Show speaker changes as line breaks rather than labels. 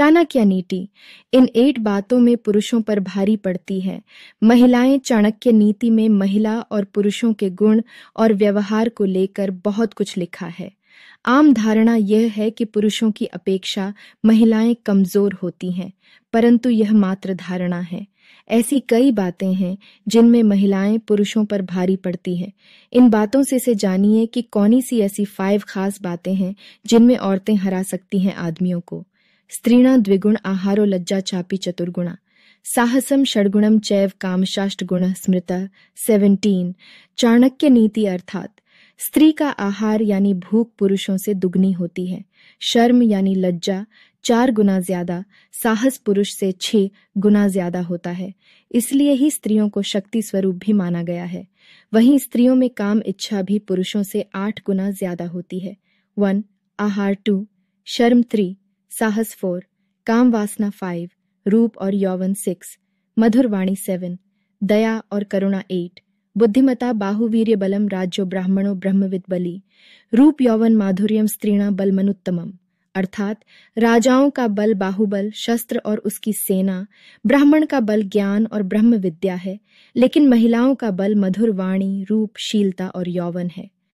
चाणक्य नीति इन एट बातों में पुरुषों पर भारी पड़ती है महिलाएं चाणक्य नीति में महिला और पुरुषों के गुण और व्यवहार को लेकर बहुत कुछ लिखा है आम धारणा यह है कि पुरुषों की अपेक्षा महिलाएं कमजोर होती हैं परंतु यह मात्र धारणा है ऐसी कई बातें हैं जिनमें महिलाएं पुरुषों पर भारी पड़ती हैं इन बातों से से जानिए कि कौन सी ऐसी फाइव खास बातें हैं जिनमें औरतें हरा सकती हैं आदमियों को स्त्रीणा द्विगुण आहारो लज्जा चापी चतुर्गुणा साहसम षडगुणम चैव कामशाष्ट गुण स्मृत सेवनटीन चाणक्य नीति अर्थात स्त्री का आहार यानी भूख पुरुषों से दुगनी होती है शर्म यानी लज्जा चार गुना ज्यादा साहस पुरुष से छह गुना ज्यादा होता है इसलिए ही स्त्रियों को शक्ति स्वरूप भी माना गया है वहीं स्त्रियों में काम इच्छा भी पुरुषों से आठ गुना ज्यादा होती है वन आहार टू शर्म थ्री साहस फोर काम वासना फाइव रूप और यौवन सिक्स मधुर वाणी सेवन दया और करुणा एट बुद्धिमता बाहुवीर्य बलम राज्यो ब्राह्मणो ब्रह्मविद बली रूप यौवन माधुर्यम स्त्रीणा बलमनुत्तमम अर्थात राजाओं का बल बाहुबल शस्त्र और उसकी सेना ब्राह्मण का बल ज्ञान और ब्रह्म विद्या है लेकिन महिलाओं का बल मधुर वाणी रूप शीलता और यौवन है